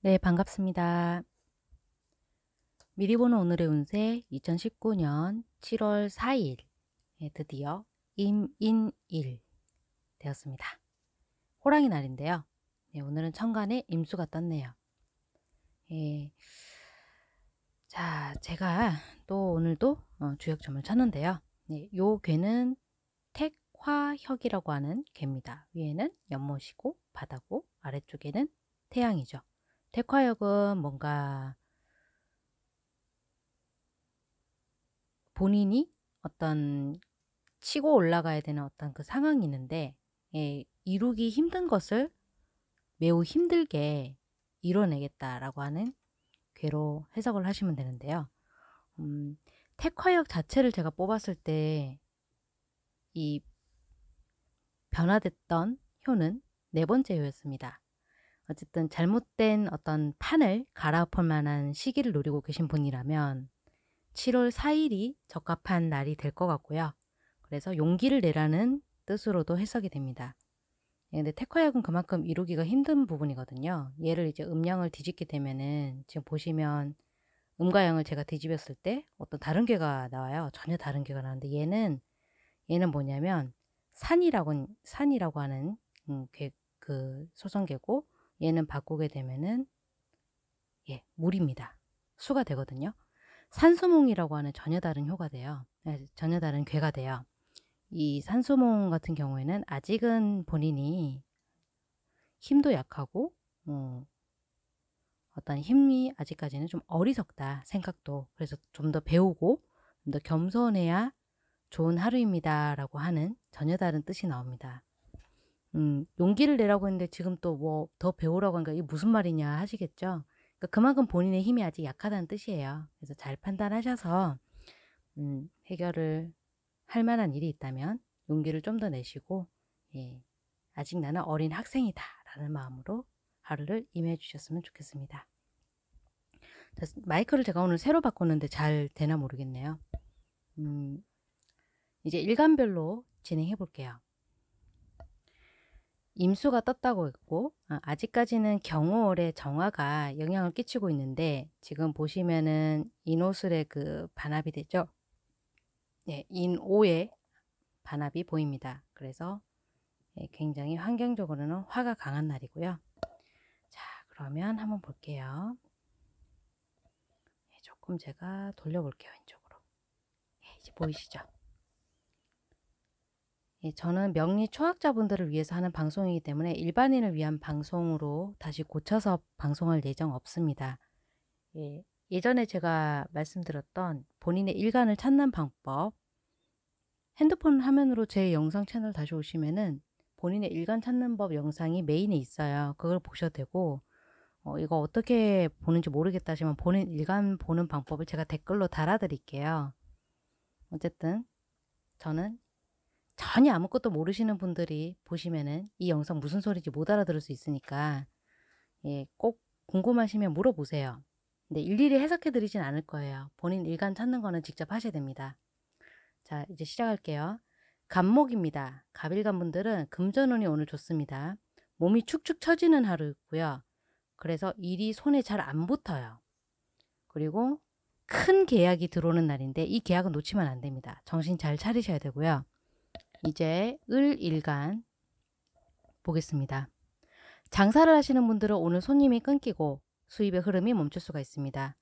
네, 반갑습니다. 미리 보는 오늘의 운세 2019년 7월 4일 네, 드디어 임인일 되었습니다. 호랑이 날인데요. 네, 오늘은 천간에 임수가 떴네요. 예, 자, 제가 또 오늘도 어, 주역점을 찾는데요. 네, 요 괴는 택화혁이라고 하는 괴입니다. 위에는 연못이고 바다고 아래쪽에는 태양이죠. 대화역은 뭔가 본인이 어떤 치고 올라가야 되는 어떤 그 상황이 있는데 예, 이루기 힘든 것을 매우 힘들게 이뤄내겠다라고 하는 괴로 해석을 하시면 되는데요. 음, 택화역 자체를 제가 뽑았을 때 이 변화됐던 효는 네 번째 효였습니다. 어쨌든 잘못된 어떤 판을 갈아엎을 만한 시기를 노리고 계신 분이라면 7월 4일이 적합한 날이 될 것 같고요. 그래서 용기를 내라는 뜻으로도 해석이 됩니다. 예, 근데 태화약은 그만큼 이루기가 힘든 부분이거든요. 얘를 이제 음양을 뒤집게 되면은 지금 보시면 음과 양을 제가 뒤집었을 때 어떤 다른 개가 나와요. 전혀 다른 개가 나오는데 얘는 얘는 뭐냐면 산이라고 산이라고 하는 음, 그소성계고 얘는 바꾸게 되면은 예, 물입니다. 수가 되거든요. 산수몽이라고 하는 전혀 다른 효과 돼요. 예, 전혀 다른 괴가 돼요. 이 산수몽 같은 경우에는 아직은 본인이 힘도 약하고 어, 어떤 힘이 아직까지는 좀 어리석다 생각도 그래서 좀 더 배우고 좀 더 겸손해야 좋은 하루입니다 라고 하는 전혀 다른 뜻이 나옵니다. 음, 용기를 내라고 했는데 지금 또 뭐 더 배우라고 하니까 이게 무슨 말이냐 하시겠죠. 그러니까 그만큼 본인의 힘이 아직 약하다는 뜻이에요. 그래서 잘 판단하셔서 음, 해결을 할 만한 일이 있다면 용기를 좀 더 내시고 예, 아직 나는 어린 학생이다 라는 마음으로 하루를 임해 주셨으면 좋겠습니다. 마이크를 제가 오늘 새로 바꿨는데 잘 되나 모르겠네요. 음, 이제 일간별로 진행해 볼게요. 임수가 떴다고 했고 어, 아직까지는 경호월의 정화가 영향을 끼치고 있는데 지금 보시면은 인오술의 그 반합이 되죠. 예, 인오의 반합이 보입니다. 그래서 예, 굉장히 환경적으로는 화가 강한 날이고요. 자 그러면 한번 볼게요. 예, 조금 제가 돌려볼게요 왼쪽으로. 예, 이제 보이시죠? 예, 저는 명리 초학자분들을 위해서 하는 방송이기 때문에 일반인을 위한 방송으로 다시 고쳐서 방송할 예정 없습니다. 예, 예전에 제가 말씀드렸던 본인의 일관을 찾는 방법 핸드폰 화면으로 제 영상 채널 다시 오시면은 본인의 일관 찾는 법 영상이 메인에 있어요. 그걸 보셔도 되고 어, 이거 어떻게 보는지 모르겠다 하지만 본인 일관 보는 방법을 제가 댓글로 달아드릴게요. 어쨌든 저는 전혀 아무것도 모르시는 분들이 보시면은 이 영상 무슨 소리인지 못 알아들을 수 있으니까 예, 꼭 궁금하시면 물어보세요. 근데 일일이 해석해 드리진 않을 거예요. 본인 일간 찾는 거는 직접 하셔야 됩니다. 자, 이제 시작할게요. 갑목입니다. 갑일간 분들은 금전운이 오늘 좋습니다. 몸이 축축 처지는 하루였고요. 그래서 일이 손에 잘 안 붙어요. 그리고 큰 계약이 들어오는 날인데 이 계약은 놓치면 안 됩니다. 정신 잘 차리셔야 되고요. 이제 을 일간 보겠습니다. 장사를 하시는 분들은 오늘 손님이 끊기고 수입의 흐름이 멈출 수가 있습니다.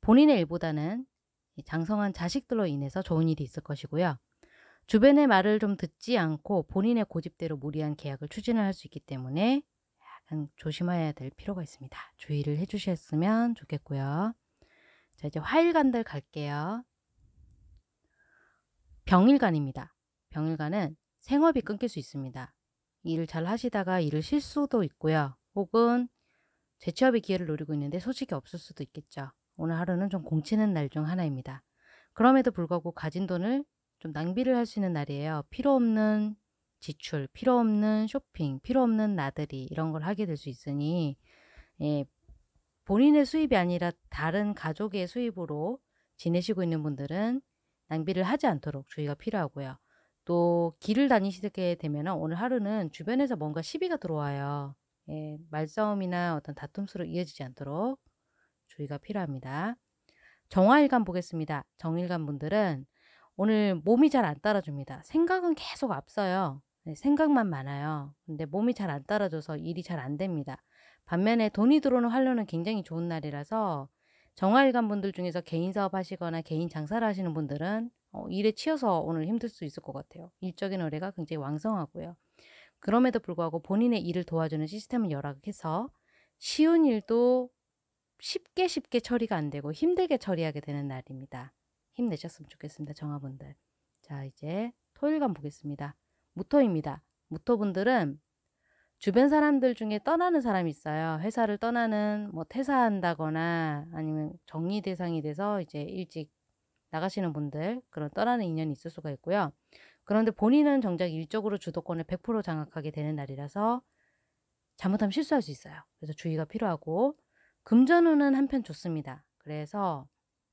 본인의 일보다는 장성한 자식들로 인해서 좋은 일이 있을 것이고요. 주변의 말을 좀 듣지 않고 본인의 고집대로 무리한 계약을 추진할수 있기 때문에 약간 조심해야 될 필요가 있습니다. 주의를 해주셨으면 좋겠고요. 자 이제 화일간들 갈게요. 병일간입니다. 병일간은 생업이 끊길 수 있습니다. 일을 잘 하시다가 일을 쉴 수도 있고요. 혹은 재취업의 기회를 노리고 있는데 소식이 없을 수도 있겠죠. 오늘 하루는 좀 공치는 날 중 하나입니다. 그럼에도 불구하고 가진 돈을 좀 낭비를 할 수 있는 날이에요. 필요 없는 지출, 필요 없는 쇼핑, 필요 없는 나들이 이런 걸 하게 될 수 있으니 예, 본인의 수입이 아니라 다른 가족의 수입으로 지내시고 있는 분들은 낭비를 하지 않도록 주의가 필요하고요. 또 길을 다니시게 되면 오늘 하루는 주변에서 뭔가 시비가 들어와요. 예, 말싸움이나 어떤 다툼수로 이어지지 않도록 주의가 필요합니다. 정화일간 보겠습니다. 정일간 분들은 오늘 몸이 잘 안 따라줍니다. 생각은 계속 앞서요. 네, 생각만 많아요. 근데 몸이 잘 안 따라줘서 일이 잘 안 됩니다. 반면에 돈이 들어오는 활로는 굉장히 좋은 날이라서 정화일간 분들 중에서 개인 사업 하시거나 개인 장사를 하시는 분들은 어, 일에 치여서 오늘 힘들 수 있을 것 같아요. 일적인 의뢰가 굉장히 왕성하고요. 그럼에도 불구하고 본인의 일을 도와주는 시스템을 열악해서 쉬운 일도 쉽게 쉽게 처리가 안 되고 힘들게 처리하게 되는 날입니다. 힘내셨으면 좋겠습니다. 정화분들. 자, 이제 토일간 보겠습니다. 무토입니다. 무토분들은 주변 사람들 중에 떠나는 사람이 있어요. 회사를 떠나는 뭐 퇴사한다거나 아니면 정리 대상이 돼서 이제 일찍 나가시는 분들 그런 떠나는 인연이 있을 수가 있고요. 그런데 본인은 정작 일적으로 주도권을 100% 장악하게 되는 날이라서 잘못하면 실수할 수 있어요. 그래서 주의가 필요하고 금전운은 한편 좋습니다. 그래서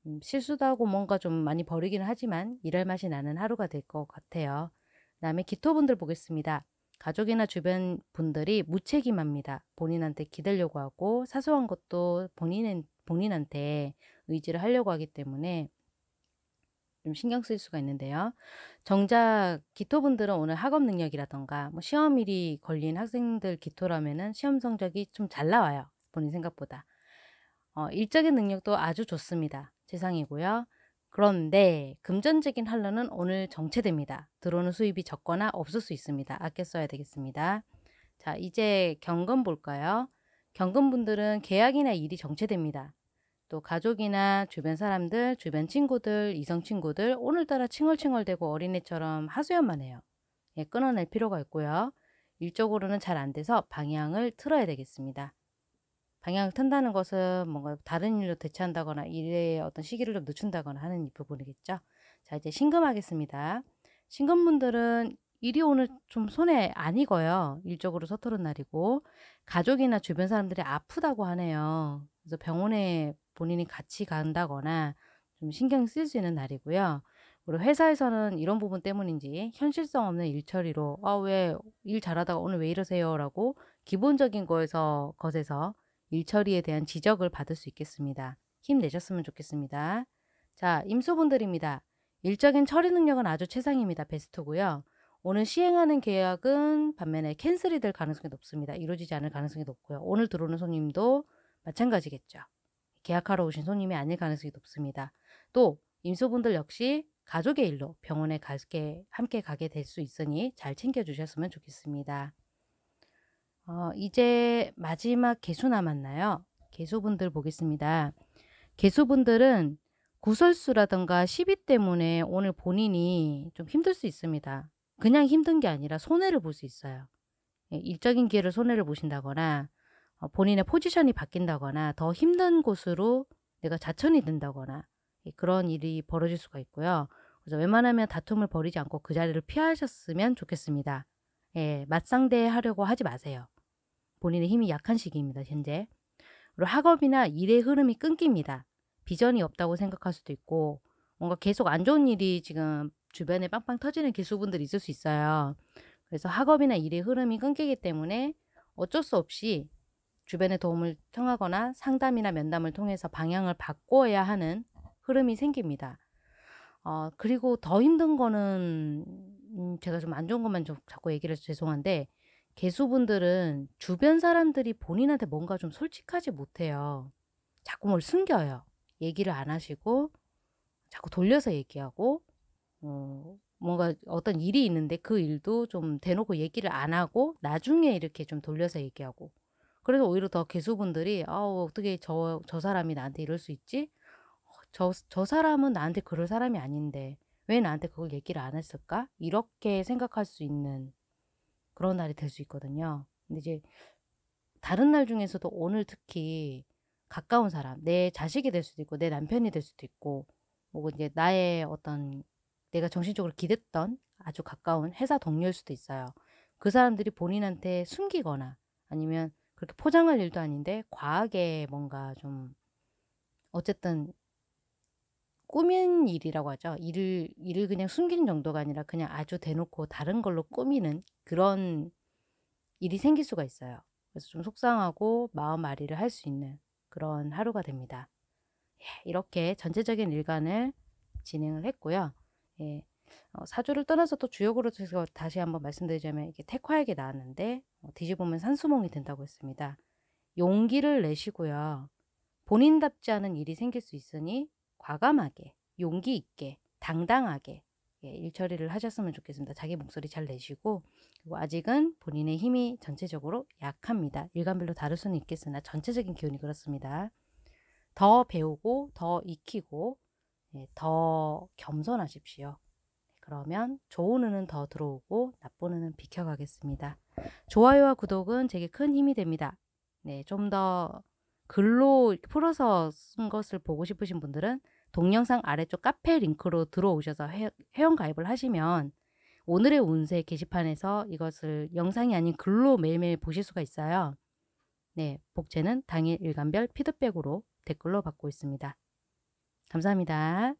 음, 실수도 하고 뭔가 좀 많이 버리기는 하지만 일할 맛이 나는 하루가 될 것 같아요. 그 다음에 기토분들 보겠습니다. 가족이나 주변 분들이 무책임합니다. 본인한테 기대려고 하고 사소한 것도 본인, 본인한테 의지를 하려고 하기 때문에 좀 신경 쓸 수가 있는데요. 정작 기토분들은 오늘 학업 능력이라던가 뭐 시험일이 걸린 학생들 기토라면은 시험 성적이 좀 잘 나와요. 본인 생각보다. 어, 일적인 능력도 아주 좋습니다. 최상이고요 그런데 금전적인 한란는 오늘 정체됩니다. 들어오는 수입이 적거나 없을 수 있습니다. 아껴 써야 되겠습니다. 자, 이제 경금 볼까요? 경금분들은 계약이나 일이 정체됩니다. 또 가족이나 주변 사람들, 주변 친구들, 이성 친구들 오늘따라 칭얼칭얼대고 어린애처럼 하소연만 해요. 예, 끊어낼 필요가 있고요. 일적으로는 잘 안 돼서 방향을 틀어야 되겠습니다. 방향을 튼다는 것은 뭔가 다른 일로 대체한다거나 일의 어떤 시기를 좀 늦춘다거나 하는 부분이겠죠. 자 이제 신금하겠습니다. 신금분들은 일이 오늘 좀 손에 안 익어요. 일적으로 서투른 날이고 가족이나 주변 사람들이 아프다고 하네요. 그래서 병원에 본인이 같이 간다거나 좀 신경 쓸 수 있는 날이고요. 우리 회사에서는 이런 부분 때문인지 현실성 없는 일처리로 아 왜 일 잘하다가 오늘 왜 이러세요라고 기본적인 거에서 것에서 일처리에 대한 지적을 받을 수 있겠습니다. 힘내셨으면 좋겠습니다. 자, 임수분들입니다 일적인 처리 능력은 아주 최상입니다. 베스트고요. 오늘 시행하는 계약은 반면에 캔슬이 될 가능성이 높습니다. 이루어지지 않을 가능성이 높고요. 오늘 들어오는 손님도 마찬가지겠죠. 계약하러 오신 손님이 아닐 가능성이 높습니다. 또임수분들 역시 가족의 일로 병원에 가게, 함께 가게 될 수 있으니 잘 챙겨주셨으면 좋겠습니다. 어, 이제 마지막 개수 남았나요? 개수분들 보겠습니다. 개수분들은 구설수라든가 시비 때문에 오늘 본인이 좀 힘들 수 있습니다. 그냥 힘든 게 아니라 손해를 볼 수 있어요. 예, 일적인 기회를 손해를 보신다거나 어, 본인의 포지션이 바뀐다거나 더 힘든 곳으로 내가 자천이 된다거나 그런 일이 벌어질 수가 있고요. 그래서 웬만하면 다툼을 벌이지 않고 그 자리를 피하셨으면 좋겠습니다. 예, 맞상대하려고 하지 마세요. 본인의 힘이 약한 시기입니다, 현재. 그리고 학업이나 일의 흐름이 끊깁니다. 비전이 없다고 생각할 수도 있고 뭔가 계속 안 좋은 일이 지금 주변에 빵빵 터지는 기수분들이 있을 수 있어요. 그래서 학업이나 일의 흐름이 끊기기 때문에 어쩔 수 없이 주변의 도움을 청하거나 상담이나 면담을 통해서 방향을 바꿔야 하는 흐름이 생깁니다. 어, 그리고 더 힘든 거는 음, 제가 좀 안 좋은 것만 좀 자꾸 얘기를 해서 죄송한데 개수분들은 주변 사람들이 본인한테 뭔가 좀 솔직하지 못해요. 자꾸 뭘 숨겨요. 얘기를 안 하시고 자꾸 돌려서 얘기하고 어, 뭔가 어떤 일이 있는데 그 일도 좀 대놓고 얘기를 안 하고 나중에 이렇게 좀 돌려서 얘기하고 그래서 오히려 더 개수분들이 아우 어떻게 저 저 사람이 나한테 이럴 수 있지? 어, 저, 저 사람은 나한테 그럴 사람이 아닌데 왜 나한테 그걸 얘기를 안 했을까? 이렇게 생각할 수 있는 그런 날이 될 수 있거든요. 근데 이제 다른 날 중에서도 오늘 특히 가까운 사람, 내 자식이 될 수도 있고 내 남편이 될 수도 있고 뭐 이제 나의 어떤 내가 정신적으로 기댔던 아주 가까운 회사 동료일 수도 있어요. 그 사람들이 본인한테 숨기거나 아니면 그렇게 포장할 일도 아닌데 과하게 뭔가 좀 어쨌든 꾸민 일이라고 하죠. 일을 일을 그냥 숨기는 정도가 아니라 그냥 아주 대놓고 다른 걸로 꾸미는 그런 일이 생길 수가 있어요. 그래서 좀 속상하고 마음 아리를 할 수 있는 그런 하루가 됩니다. 예, 이렇게 전체적인 일간을 진행을 했고요. 예, 어, 사주를 떠나서 또 주역으로 해서 다시 한번 말씀드리자면 이게 태화에게 나왔는데 어, 뒤집으면 산수몽이 된다고 했습니다. 용기를 내시고요. 본인답지 않은 일이 생길 수 있으니 과감하게, 용기 있게, 당당하게 예, 일 처리를 하셨으면 좋겠습니다. 자기 목소리 잘 내시고 그리고 아직은 본인의 힘이 전체적으로 약합니다. 일간별로 다를 수는 있겠으나 전체적인 기운이 그렇습니다. 더 배우고 더 익히고 예, 더 겸손하십시오. 그러면 좋은 운은 더 들어오고 나쁜 운은 비켜가겠습니다. 좋아요와 구독은 제게 큰 힘이 됩니다. 네, 좀 더 글로 풀어서 쓴 것을 보고 싶으신 분들은 동영상 아래쪽 카페 링크로 들어오셔서 회, 회원 가입을 하시면 오늘의 운세 게시판에서 이것을 영상이 아닌 글로 매일매일 보실 수가 있어요. 네, 복제는 당일 일간별 피드백으로 댓글로 받고 있습니다. 감사합니다.